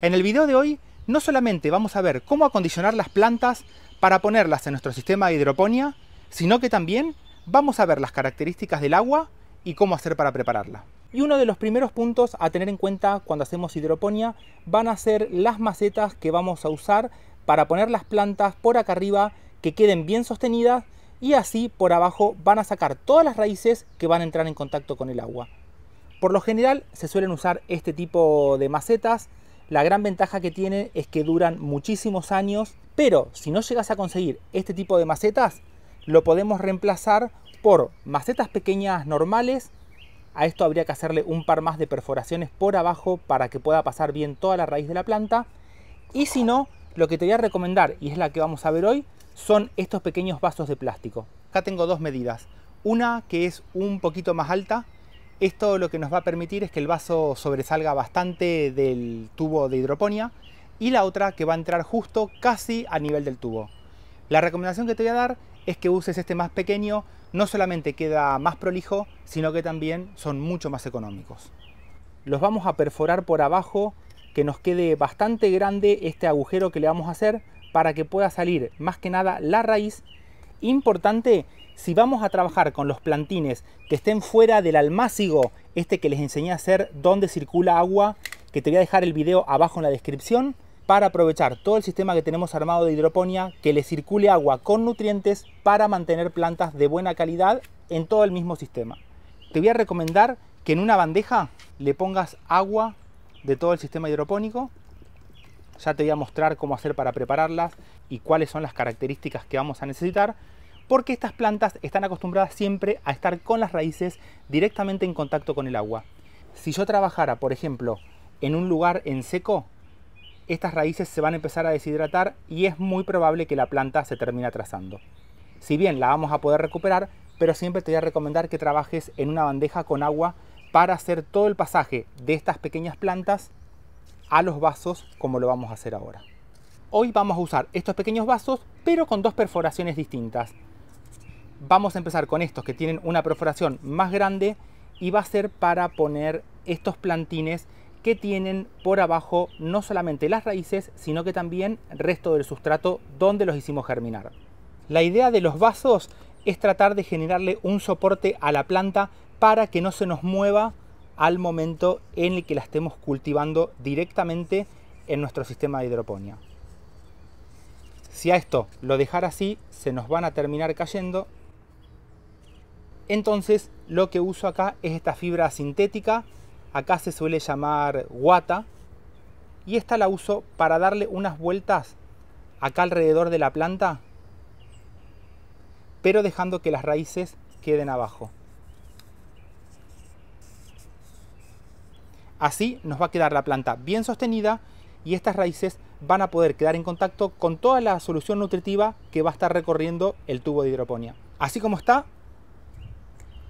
En el video de hoy no solamente vamos a ver cómo acondicionar las plantas para ponerlas en nuestro sistema de hidroponía, sino que también vamos a ver las características del agua y cómo hacer para prepararla. Y uno de los primeros puntos a tener en cuenta cuando hacemos hidroponía van a ser las macetas que vamos a usar para poner las plantas por acá arriba que queden bien sostenidas y así por abajo van a sacar todas las raíces que van a entrar en contacto con el agua. Por lo general se suelen usar este tipo de macetas la gran ventaja que tiene es que duran muchísimos años, pero si no llegas a conseguir este tipo de macetas, lo podemos reemplazar por macetas pequeñas normales. A esto habría que hacerle un par más de perforaciones por abajo para que pueda pasar bien toda la raíz de la planta. Y si no, lo que te voy a recomendar, y es la que vamos a ver hoy, son estos pequeños vasos de plástico. Acá tengo dos medidas. Una que es un poquito más alta, esto lo que nos va a permitir es que el vaso sobresalga bastante del tubo de hidroponía y la otra que va a entrar justo casi a nivel del tubo. La recomendación que te voy a dar es que uses este más pequeño, no solamente queda más prolijo, sino que también son mucho más económicos. Los vamos a perforar por abajo, que nos quede bastante grande este agujero que le vamos a hacer para que pueda salir más que nada la raíz. Importante si vamos a trabajar con los plantines que estén fuera del almácigo, este que les enseñé a hacer donde circula agua, que te voy a dejar el video abajo en la descripción, para aprovechar todo el sistema que tenemos armado de hidroponía, que le circule agua con nutrientes para mantener plantas de buena calidad en todo el mismo sistema. Te voy a recomendar que en una bandeja le pongas agua de todo el sistema hidropónico. Ya te voy a mostrar cómo hacer para prepararlas y cuáles son las características que vamos a necesitar porque estas plantas están acostumbradas siempre a estar con las raíces directamente en contacto con el agua. Si yo trabajara, por ejemplo, en un lugar en seco, estas raíces se van a empezar a deshidratar y es muy probable que la planta se termine atrasando. Si bien la vamos a poder recuperar, pero siempre te voy a recomendar que trabajes en una bandeja con agua para hacer todo el pasaje de estas pequeñas plantas a los vasos como lo vamos a hacer ahora. Hoy vamos a usar estos pequeños vasos pero con dos perforaciones distintas. Vamos a empezar con estos que tienen una perforación más grande y va a ser para poner estos plantines que tienen por abajo no solamente las raíces, sino que también resto del sustrato donde los hicimos germinar. La idea de los vasos es tratar de generarle un soporte a la planta para que no se nos mueva al momento en el que la estemos cultivando directamente en nuestro sistema de hidroponía. Si a esto lo dejar así, se nos van a terminar cayendo entonces lo que uso acá es esta fibra sintética, acá se suele llamar guata, y esta la uso para darle unas vueltas acá alrededor de la planta, pero dejando que las raíces queden abajo. Así nos va a quedar la planta bien sostenida y estas raíces van a poder quedar en contacto con toda la solución nutritiva que va a estar recorriendo el tubo de hidroponía. Así como está,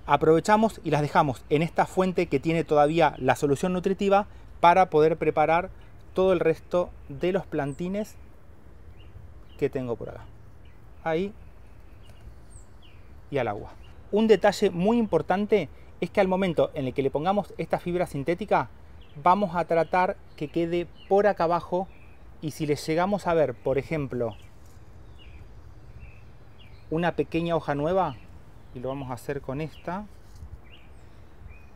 aprovechamos y las dejamos en esta fuente que tiene todavía la solución nutritiva para poder preparar todo el resto de los plantines que tengo por acá. Ahí y al agua. Un detalle muy importante es que al momento en el que le pongamos esta fibra sintética, vamos a tratar que quede por acá abajo y si le llegamos a ver, por ejemplo, una pequeña hoja nueva, lo vamos a hacer con esta,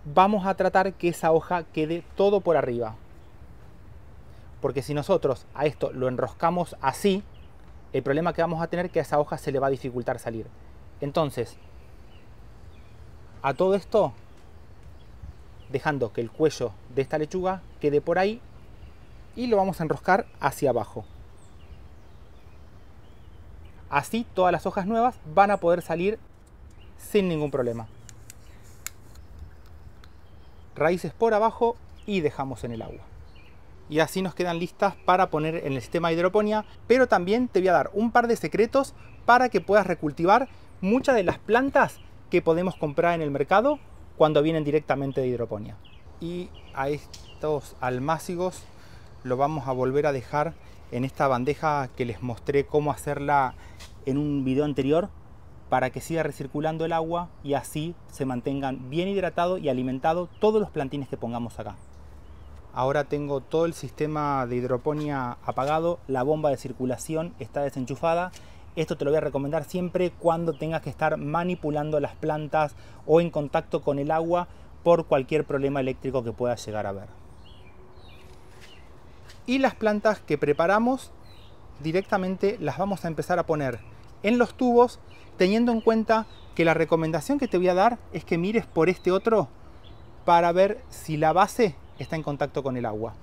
vamos a tratar que esa hoja quede todo por arriba. Porque si nosotros a esto lo enroscamos así, el problema que vamos a tener que a esa hoja se le va a dificultar salir. Entonces, a todo esto, dejando que el cuello de esta lechuga quede por ahí y lo vamos a enroscar hacia abajo. Así todas las hojas nuevas van a poder salir sin ningún problema. Raíces por abajo y dejamos en el agua. Y así nos quedan listas para poner en el sistema de hidroponía, pero también te voy a dar un par de secretos para que puedas recultivar muchas de las plantas que podemos comprar en el mercado cuando vienen directamente de hidroponía. Y a estos almácigos lo vamos a volver a dejar en esta bandeja que les mostré cómo hacerla en un video anterior para que siga recirculando el agua y así se mantengan bien hidratados y alimentados todos los plantines que pongamos acá. Ahora tengo todo el sistema de hidroponía apagado, la bomba de circulación está desenchufada. Esto te lo voy a recomendar siempre cuando tengas que estar manipulando las plantas o en contacto con el agua por cualquier problema eléctrico que pueda llegar a ver. Y las plantas que preparamos directamente las vamos a empezar a poner en los tubos, teniendo en cuenta que la recomendación que te voy a dar es que mires por este otro para ver si la base está en contacto con el agua.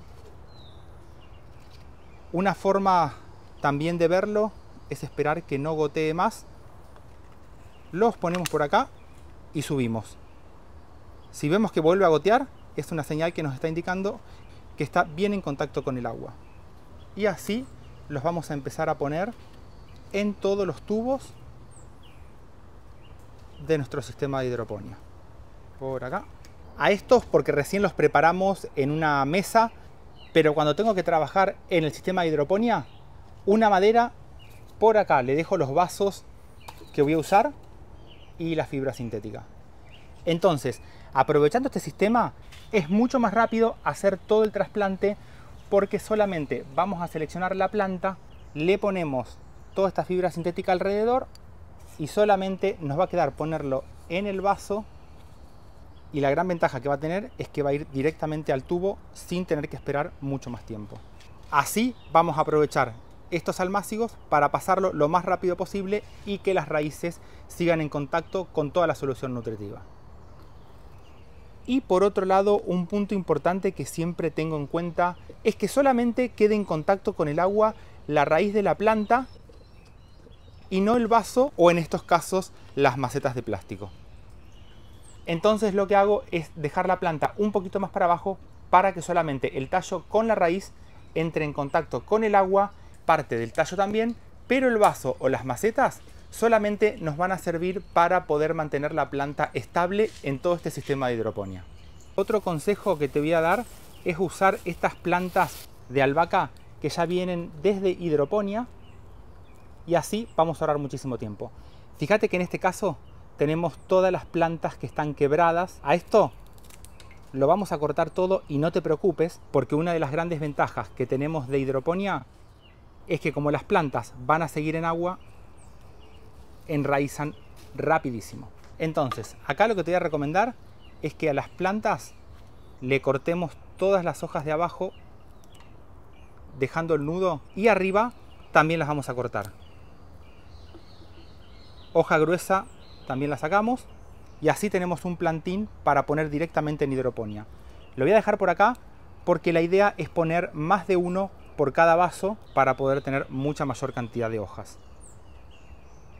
Una forma también de verlo es esperar que no gotee más. Los ponemos por acá y subimos. Si vemos que vuelve a gotear, es una señal que nos está indicando que está bien en contacto con el agua. Y así los vamos a empezar a poner en todos los tubos de nuestro sistema de hidroponía. Por acá. A estos porque recién los preparamos en una mesa, pero cuando tengo que trabajar en el sistema de hidroponía, una madera por acá. Le dejo los vasos que voy a usar y la fibra sintética. Entonces, aprovechando este sistema, es mucho más rápido hacer todo el trasplante porque solamente vamos a seleccionar la planta, le ponemos toda esta fibra sintética alrededor y solamente nos va a quedar ponerlo en el vaso y la gran ventaja que va a tener es que va a ir directamente al tubo sin tener que esperar mucho más tiempo. Así vamos a aprovechar estos almácigos para pasarlo lo más rápido posible y que las raíces sigan en contacto con toda la solución nutritiva. Y por otro lado, un punto importante que siempre tengo en cuenta es que solamente quede en contacto con el agua la raíz de la planta y no el vaso o en estos casos las macetas de plástico. Entonces lo que hago es dejar la planta un poquito más para abajo para que solamente el tallo con la raíz entre en contacto con el agua, parte del tallo también, pero el vaso o las macetas solamente nos van a servir para poder mantener la planta estable en todo este sistema de hidroponía. Otro consejo que te voy a dar es usar estas plantas de albahaca que ya vienen desde hidroponía y así vamos a ahorrar muchísimo tiempo. Fíjate que en este caso tenemos todas las plantas que están quebradas. A esto lo vamos a cortar todo y no te preocupes porque una de las grandes ventajas que tenemos de hidroponía es que como las plantas van a seguir en agua, enraizan rapidísimo. Entonces, acá lo que te voy a recomendar es que a las plantas le cortemos todas las hojas de abajo dejando el nudo y arriba también las vamos a cortar hoja gruesa también la sacamos y así tenemos un plantín para poner directamente en hidroponía. Lo voy a dejar por acá porque la idea es poner más de uno por cada vaso para poder tener mucha mayor cantidad de hojas.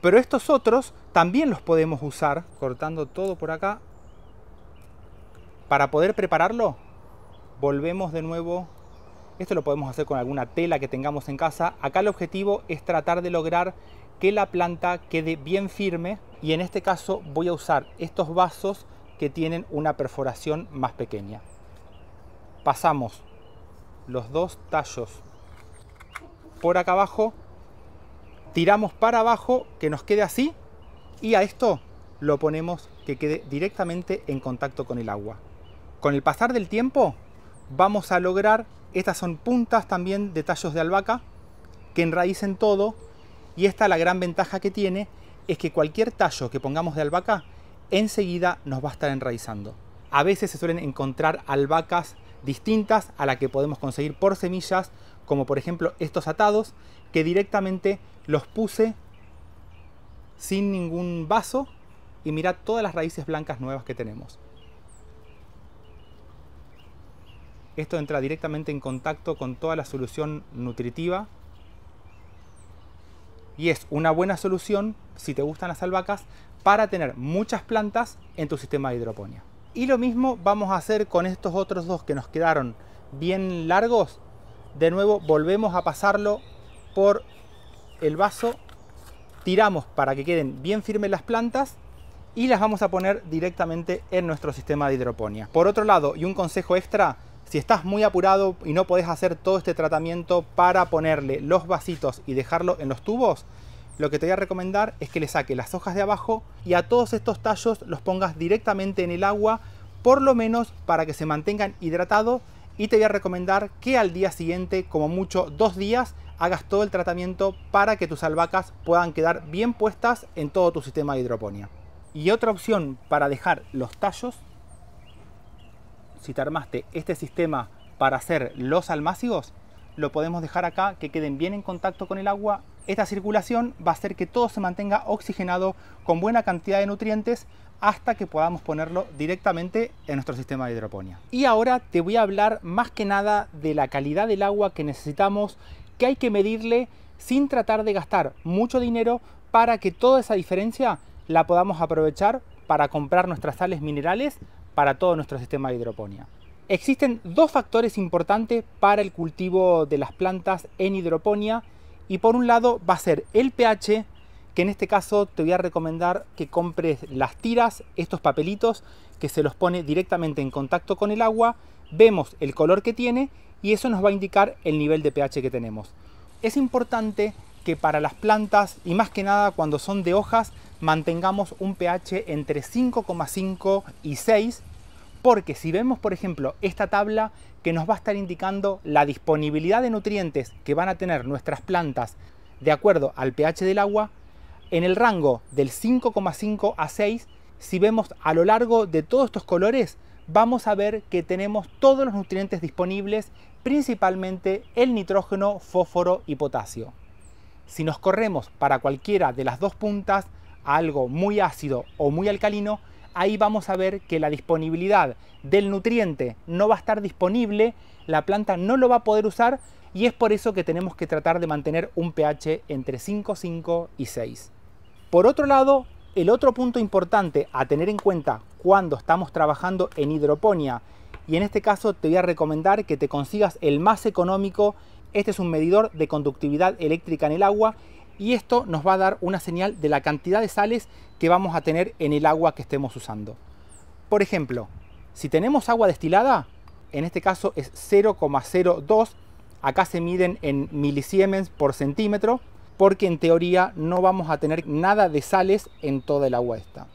Pero estos otros también los podemos usar, cortando todo por acá, para poder prepararlo. Volvemos de nuevo, esto lo podemos hacer con alguna tela que tengamos en casa. Acá el objetivo es tratar de lograr que la planta quede bien firme y en este caso voy a usar estos vasos que tienen una perforación más pequeña. Pasamos los dos tallos por acá abajo, tiramos para abajo que nos quede así y a esto lo ponemos que quede directamente en contacto con el agua. Con el pasar del tiempo vamos a lograr, estas son puntas también de tallos de albahaca, que enraícen todo y esta la gran ventaja que tiene es que cualquier tallo que pongamos de albahaca enseguida nos va a estar enraizando. A veces se suelen encontrar albahacas distintas a la que podemos conseguir por semillas, como por ejemplo estos atados, que directamente los puse sin ningún vaso y mirad todas las raíces blancas nuevas que tenemos. Esto entra directamente en contacto con toda la solución nutritiva y es una buena solución si te gustan las albahacas para tener muchas plantas en tu sistema de hidroponía. Y lo mismo vamos a hacer con estos otros dos que nos quedaron bien largos. De nuevo volvemos a pasarlo por el vaso, tiramos para que queden bien firmes las plantas y las vamos a poner directamente en nuestro sistema de hidroponía. Por otro lado, y un consejo extra, si estás muy apurado y no podés hacer todo este tratamiento para ponerle los vasitos y dejarlo en los tubos, lo que te voy a recomendar es que le saques las hojas de abajo y a todos estos tallos los pongas directamente en el agua, por lo menos para que se mantengan hidratados y te voy a recomendar que al día siguiente, como mucho dos días, hagas todo el tratamiento para que tus albahacas puedan quedar bien puestas en todo tu sistema de hidroponía. Y otra opción para dejar los tallos si te armaste este sistema para hacer los almácigos, lo podemos dejar acá que queden bien en contacto con el agua. Esta circulación va a hacer que todo se mantenga oxigenado con buena cantidad de nutrientes hasta que podamos ponerlo directamente en nuestro sistema de hidroponía. Y ahora te voy a hablar más que nada de la calidad del agua que necesitamos, que hay que medirle sin tratar de gastar mucho dinero para que toda esa diferencia la podamos aprovechar para comprar nuestras sales minerales para todo nuestro sistema de hidroponía. Existen dos factores importantes para el cultivo de las plantas en hidroponía y por un lado va a ser el pH, que en este caso te voy a recomendar que compres las tiras, estos papelitos, que se los pone directamente en contacto con el agua, vemos el color que tiene y eso nos va a indicar el nivel de pH que tenemos. Es importante que para las plantas y más que nada cuando son de hojas mantengamos un pH entre 5,5 y 6 porque si vemos, por ejemplo, esta tabla que nos va a estar indicando la disponibilidad de nutrientes que van a tener nuestras plantas de acuerdo al pH del agua, en el rango del 5,5 a 6, si vemos a lo largo de todos estos colores, vamos a ver que tenemos todos los nutrientes disponibles, principalmente el nitrógeno, fósforo y potasio. Si nos corremos para cualquiera de las dos puntas, a algo muy ácido o muy alcalino, ahí vamos a ver que la disponibilidad del nutriente no va a estar disponible, la planta no lo va a poder usar y es por eso que tenemos que tratar de mantener un pH entre 5, 5 y 6. Por otro lado, el otro punto importante a tener en cuenta cuando estamos trabajando en hidroponía, y en este caso te voy a recomendar que te consigas el más económico, este es un medidor de conductividad eléctrica en el agua y esto nos va a dar una señal de la cantidad de sales que vamos a tener en el agua que estemos usando. Por ejemplo, si tenemos agua destilada, en este caso es 0,02, acá se miden en milisiemens por centímetro, porque en teoría no vamos a tener nada de sales en toda el agua esta.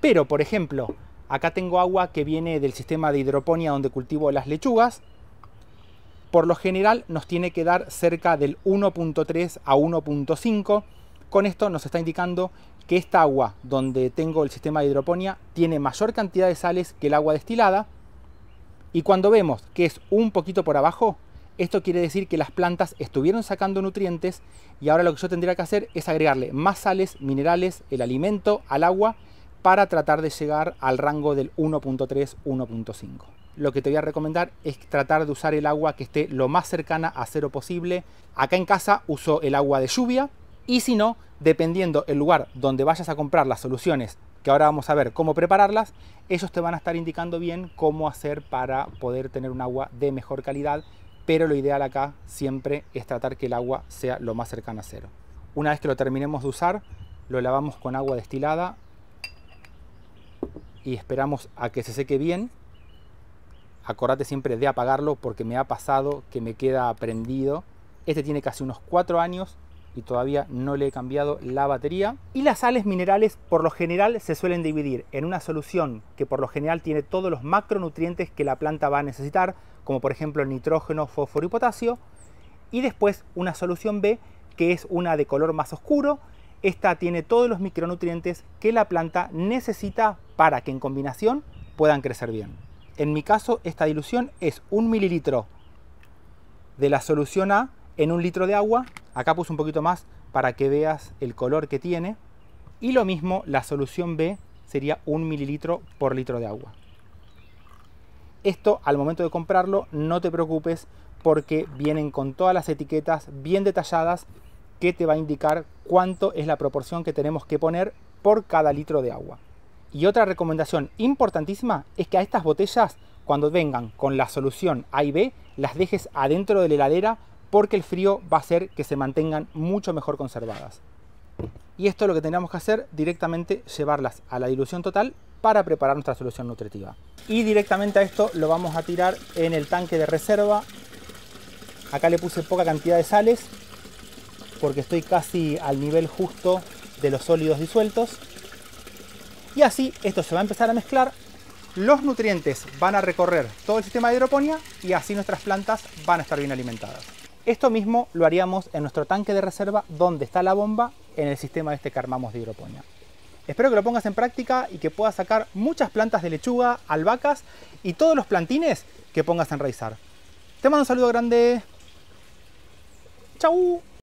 Pero, por ejemplo, acá tengo agua que viene del sistema de hidroponía donde cultivo las lechugas, por lo general nos tiene que dar cerca del 1.3 a 1.5. Con esto nos está indicando que esta agua donde tengo el sistema de hidroponía tiene mayor cantidad de sales que el agua destilada. Y cuando vemos que es un poquito por abajo, esto quiere decir que las plantas estuvieron sacando nutrientes y ahora lo que yo tendría que hacer es agregarle más sales, minerales, el alimento al agua para tratar de llegar al rango del 1.3-1.5 lo que te voy a recomendar es tratar de usar el agua que esté lo más cercana a cero posible. Acá en casa uso el agua de lluvia y si no, dependiendo el lugar donde vayas a comprar las soluciones, que ahora vamos a ver cómo prepararlas, ellos te van a estar indicando bien cómo hacer para poder tener un agua de mejor calidad, pero lo ideal acá siempre es tratar que el agua sea lo más cercana a cero. Una vez que lo terminemos de usar, lo lavamos con agua destilada y esperamos a que se seque bien acordate siempre de apagarlo porque me ha pasado que me queda prendido. Este tiene casi unos cuatro años y todavía no le he cambiado la batería. Y las sales minerales por lo general se suelen dividir en una solución que por lo general tiene todos los macronutrientes que la planta va a necesitar, como por ejemplo nitrógeno, fósforo y potasio, y después una solución B que es una de color más oscuro. Esta tiene todos los micronutrientes que la planta necesita para que en combinación puedan crecer bien. En mi caso, esta dilución es un mililitro de la solución A en un litro de agua. Acá puse un poquito más para que veas el color que tiene. Y lo mismo, la solución B sería un mililitro por litro de agua. Esto al momento de comprarlo no te preocupes porque vienen con todas las etiquetas bien detalladas que te va a indicar cuánto es la proporción que tenemos que poner por cada litro de agua. Y otra recomendación importantísima es que a estas botellas, cuando vengan con la solución A y B, las dejes adentro de la heladera porque el frío va a hacer que se mantengan mucho mejor conservadas. Y esto es lo que tenemos que hacer directamente llevarlas a la dilución total para preparar nuestra solución nutritiva. Y directamente a esto lo vamos a tirar en el tanque de reserva. Acá le puse poca cantidad de sales porque estoy casi al nivel justo de los sólidos disueltos. Y así esto se va a empezar a mezclar, los nutrientes van a recorrer todo el sistema de hidroponía y así nuestras plantas van a estar bien alimentadas. Esto mismo lo haríamos en nuestro tanque de reserva donde está la bomba en el sistema este que armamos de hidroponía. Espero que lo pongas en práctica y que puedas sacar muchas plantas de lechuga, albahacas y todos los plantines que pongas en enraizar. Te mando un saludo grande. ¡Chau!